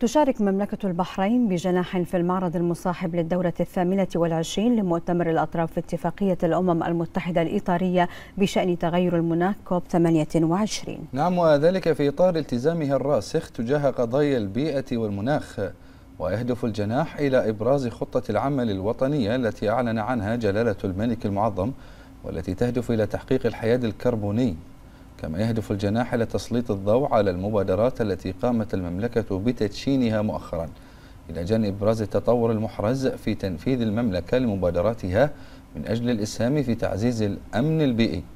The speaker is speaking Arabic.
تشارك مملكة البحرين بجناح في المعرض المصاحب للدورة الثامنة والعشرين لمؤتمر الأطراف في اتفاقية الأمم المتحدة الإطارية بشأن تغير المناخ كوب 28 نعم وذلك في إطار التزامها الراسخ تجاه قضايا البيئة والمناخ ويهدف الجناح إلى إبراز خطة العمل الوطنية التي أعلن عنها جلالة الملك المعظم والتي تهدف إلى تحقيق الحياد الكربوني كما يهدف الجناح إلى تسليط الضوء على المبادرات التي قامت المملكة بتدشينها مؤخرا إلى جانب إبراز التطور المحرز في تنفيذ المملكة لمبادراتها من أجل الإسهام في تعزيز الأمن البيئي